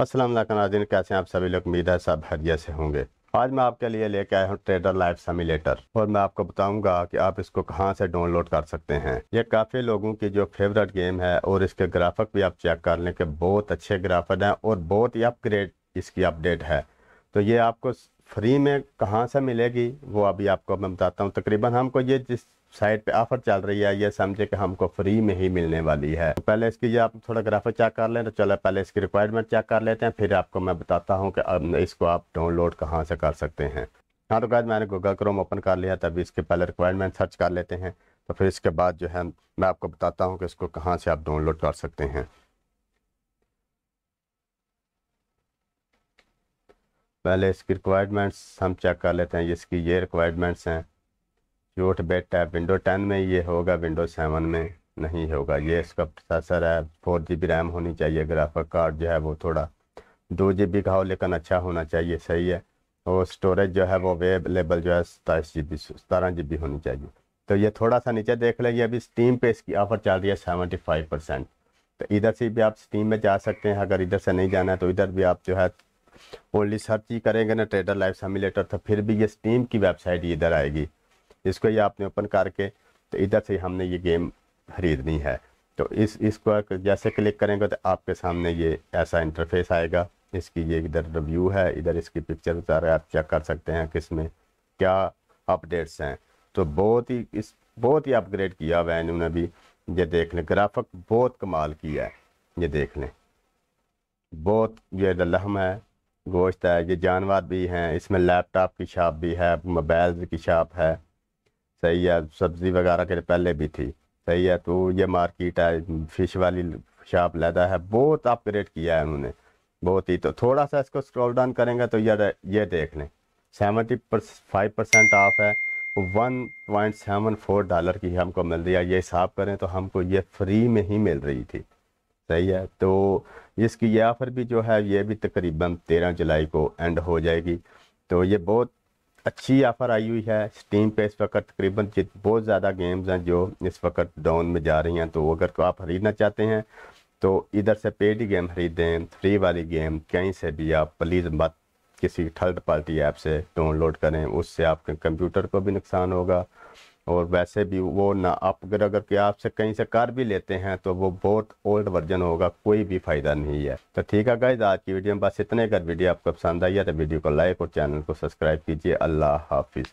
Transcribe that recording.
असलम नाजिन कैसे हैं आप सभी लोग उम्मीद है सब हरियत से होंगे आज मैं आपके लिए लेके आया हूँ ट्रेडर लाइफ सेमिलेटर और मैं आपको बताऊंगा कि आप इसको कहाँ से डाउनलोड कर सकते हैं ये काफ़ी लोगों की जो फेवरेट गेम है और इसके ग्राफिक भी आप चेक कर लें कि बहुत अच्छे ग्राफिक हैं और बहुत ही अपग्रेड इसकी अपडेट है तो ये आपको फ्री में कहाँ से मिलेगी वो अभी आपको मैं बताता हूँ तकरीबन हमको ये जिस साइट पे ऑफर चल रही है ये समझे कि हमको फ्री में ही मिलने वाली है तो पहले इसकी ये आप थोड़ा ग्राफर चेक कर लें तो चलो पहले इसकी रिक्वायरमेंट चेक कर लेते हैं फिर आपको मैं बताता हूँ कि अब इसको आप डाउनलोड कहाँ से कर सकते हैं हाँ तो गैस मैंने गूगल क्रोम ओपन कर लिया तभी इसके पहले रिक्वायरमेंट सर्च कर लेते हैं तो फिर इसके बाद जो है मैं आपको बताता हूँ कि इसको कहाँ से आप डाउनलोड कर सकते हैं पहले इसकी रिक्वायरमेंट्स हम चेक कर लेते हैं इसकी ये रिक्वायरमेंट्स हैं शूट बेट है विंडो टेन में ये होगा विंडो सेवन में नहीं होगा ये इसका प्रोसेसर है फोर जी बी रैम होनी चाहिए ग्राफिक कार्ड जो है वो थोड़ा दो जी बी का हो लेकिन अच्छा होना चाहिए सही है और स्टोरेज जो है वो अवेलेबल जो है सताईस जी बी सतारह जी बी होनी चाहिए तो ये थोड़ा सा नीचे देख लेंगे अभी स्टीम पे इसकी ऑफ़र चल रही है सेवेंटी फाइव परसेंट तो इधर से भी आप स्टीम में जा सकते हैं अगर इधर से नहीं जाना है तो इधर भी आप जो है ओनली सर्च ही करेंगे ना ट्रेडर लाइफ समिलेटर तो फिर भी ये स्टीम की वेबसाइट इधर आएगी इसको ये आपने ओपन करके तो इधर से हमने ये गेम खरीदनी है तो इस इसको जैसे क्लिक करेंगे तो आपके सामने ये ऐसा इंटरफेस आएगा इसकी ये इधर रिव्यू है इधर इसकी पिक्चर उतार आप चेक कर सकते हैं किस में क्या अपडेट्स हैं तो बहुत ही इस बहुत ही अपग्रेड किया हुआ है इन्होंने भी ये देख लें ग्राफिक बहुत कमाल किया है ये देख लें बहुत ये लहम है गोश्त है ये जानवर भी हैं इसमें लैपटॉप की शॉप भी है मोबाइल की शॉप है सही है सब्ज़ी वगैरह के पहले भी थी सही है तो ये मार्केट है फ़िश वाली शॉप लैदा है बहुत अपग्रेड किया है उन्होंने बहुत ही तो थोड़ा सा इसको स्क्रॉल डाउन करेंगे तो ये ये देख लें सेवेंटी फाइव परसेंट ऑफ है one point seven four dollar की हमको मिल रही है ये हिसाब करें तो हमको ये फ्री में ही मिल रही थी सही है तो इसकी ये ऑफ़र भी जो है ये भी तकरीबन तेरह जुलाई को एंड हो जाएगी तो ये बहुत अच्छी ऑफ़र आई हुई है स्टीम पे इस वक्त तकरीबन बहुत ज़्यादा गेम्स हैं जो इस वक्त डाउन में जा रही हैं तो अगर तो आप ख़रीदना चाहते हैं तो इधर से पेड गेम ख़रीदें फ्री वाली गेम कहीं से भी आप प्लीज़ मत किसी थर्ड पार्टी ऐप से डाउनलोड करें उससे आपके कंप्यूटर को भी नुकसान होगा और वैसे भी वो ना अपग्रेड अगर कि आपसे कहीं से कर भी लेते हैं तो वो बहुत ओल्ड वर्जन होगा कोई भी फ़ायदा नहीं है तो ठीक है गाइज आज की वीडियो में बस इतने अगर वीडियो आपको पसंद आई है तो वीडियो को लाइक और चैनल को सब्सक्राइब कीजिए अल्लाह हाफिज़